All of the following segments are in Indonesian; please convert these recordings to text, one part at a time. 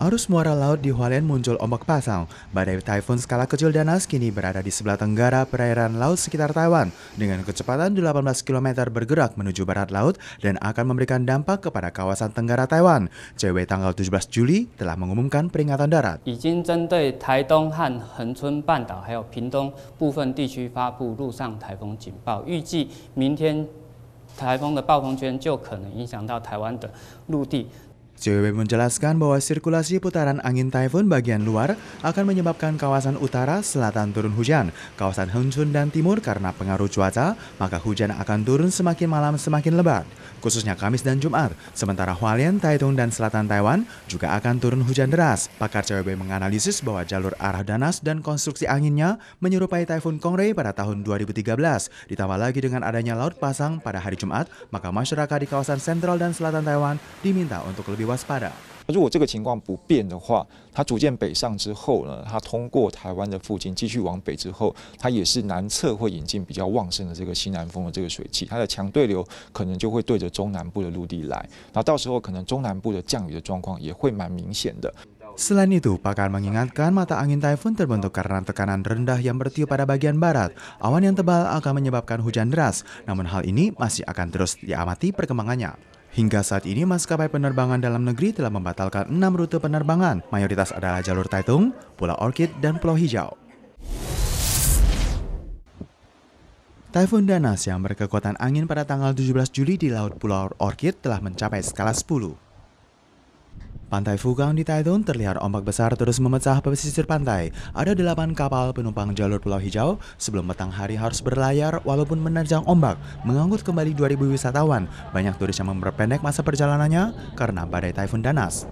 Arus muara laut di Hualien muncul ombak pasang. Badai taifun skala kecil Danas kini berada di sebelah tenggara perairan laut sekitar Taiwan dengan kecepatan 18 km bergerak menuju barat laut dan akan memberikan dampak kepada kawasan tenggara Taiwan. CW tanggal 17 Juli telah mengumumkan peringatan darat. CWB menjelaskan bahwa sirkulasi putaran angin typhoon bagian luar akan menyebabkan kawasan utara selatan turun hujan, kawasan hengchun dan timur karena pengaruh cuaca, maka hujan akan turun semakin malam semakin lebat, khususnya Kamis dan Jumat. Sementara Hualien, Taitung, dan selatan Taiwan juga akan turun hujan deras. Pakar CWB menganalisis bahwa jalur arah danas dan konstruksi anginnya menyerupai taifun Kongrei pada tahun 2013, ditambah lagi dengan adanya laut pasang pada hari Jumat, maka masyarakat di kawasan sentral dan selatan Taiwan diminta untuk lebih 如果这个情况不变的话，它逐渐北上之后呢，它通过台湾的附近继续往北之后，它也是南侧会引进比较旺盛的这个西南风的这个水汽，它的强对流可能就会对着中南部的陆地来，那到时候可能中南部的降雨的状况也会蛮明显的。Selain itu, Pakar mengingatkan mata angin typhoon terbentuk karena tekanan rendah yang bertiu p pada bagian barat. Awan yang tebal akan menyebabkan hujan deras. Namun hal ini masih akan terus diamati perkembangannya. Hingga saat ini, maskapai penerbangan dalam negeri telah membatalkan enam rute penerbangan, mayoritas adalah jalur Taitung, Pulau Orchid, dan Pulau Hijau. Taifun Danas yang berkekuatan angin pada tanggal 17 Juli di Laut Pulau Orchid telah mencapai skala 10. Pantai Fugang di Taitung terlihat ombak besar terus memecah pesisir pantai. Ada delapan kapal penumpang jalur Pulau Hijau sebelum petang hari harus berlayar walaupun menerjang ombak, mengangkut kembali 2.000 wisatawan. Banyak turis yang memperpendek masa perjalanannya karena badai Taifun Danas.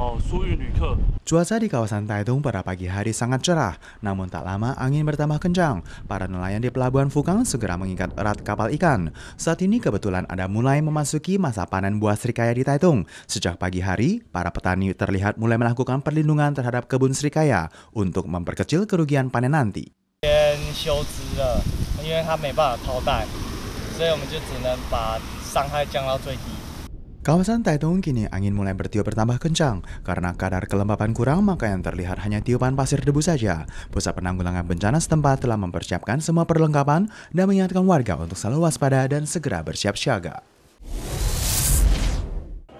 Oh, Cuaca di kawasan Taitung pada pagi hari sangat cerah, namun tak lama angin bertambah kencang. Para nelayan di Pelabuhan Fukang segera mengikat erat kapal ikan. Saat ini kebetulan ada mulai memasuki masa panen buah serikaya di Taitung. Sejak pagi hari, para petani terlihat mulai melakukan perlindungan terhadap kebun serikaya untuk memperkecil kerugian panen nanti. Kawasan Taitung kini angin mulai bertiup bertambah kencang karena kadar kelembapan kurang maka yang terlihat hanya tiupan pasir debu saja. Pusat Penanggulangan Bencana setempat telah mempersiapkan semua perlengkapan dan mengingatkan warga untuk selalu waspada dan segera bersiap siaga.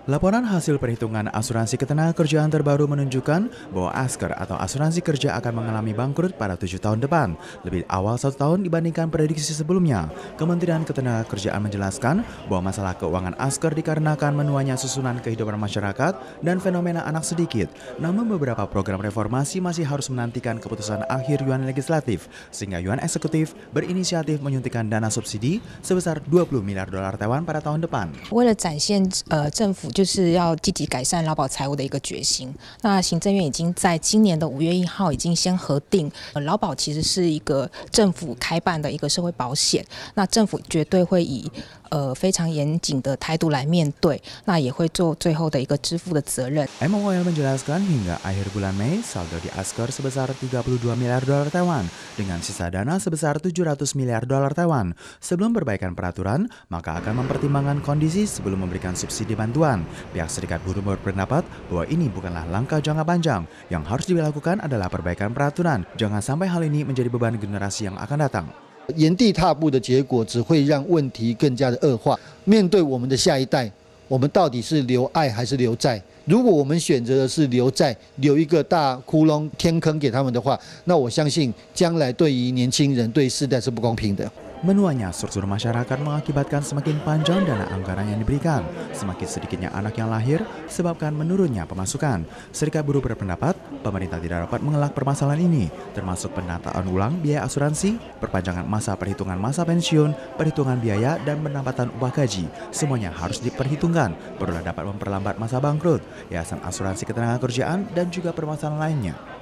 Laporan hasil perhitungan asuransi ketenagakerjaan terbaru menunjukkan bahwa Asker atau asuransi kerja akan mengalami bangkrut pada tujuh tahun depan, lebih awal satu tahun dibandingkan prediksi sebelumnya. Kementerian Ketenagakerjaan menjelaskan bahwa masalah keuangan Asker dikarenakan menuanya susunan kehidupan masyarakat dan fenomena anak sedikit. Namun beberapa program reformasi masih harus menantikan keputusan akhir Yuan Legislatif, sehingga Yuan Eksekutif berinisiatif menyuntikkan dana subsidi sebesar 20 miliar dolar Taiwan pada tahun depan. 就是要积极改善劳保财务的一个决心。那行政院已经在今年的五月一号已经先核定，呃，劳保其实是一个政府开办的一个社会保险，那政府绝对会以。呃非常严谨的态度来面对，那也会做最后的一个支付的责任。MOL menjelaskan hingga akhir bulan Mei saldo di Askor sebesar 32 miliar dolar Taiwan dengan sisa dana sebesar 700 miliar dolar Taiwan. Sebelum perbaikan peraturan, maka akan mempertimbangkan kondisi sebelum memberikan subsidi bantuan. Pihak serikat buruh berpendapat bahwa ini bukanlah langkah jangka panjang. Yang harus dilakukan adalah perbaikan peraturan. Jangan sampai hal ini menjadi beban generasi yang akan datang. 原地踏步的结果只会让问题更加的恶化。面对我们的下一代，我们到底是留爱还是留债？如果我们选择的是留债，留一个大窟窿、天坑给他们的话，那我相信将来对于年轻人、对世代是不公平的。Menuanya struktur masyarakat mengakibatkan semakin panjang dana anggaran yang diberikan, semakin sedikitnya anak yang lahir, sebabkan menurunnya pemasukan. Serikat buruh berpendapat, pemerintah tidak dapat mengelak permasalahan ini, termasuk penataan ulang biaya asuransi, perpanjangan masa perhitungan masa pensiun, perhitungan biaya, dan penambatan upah gaji. Semuanya harus diperhitungkan, perlu dapat memperlambat masa bangkrut, yayasan asuransi ketenaga kerjaan, dan juga permasalahan lainnya.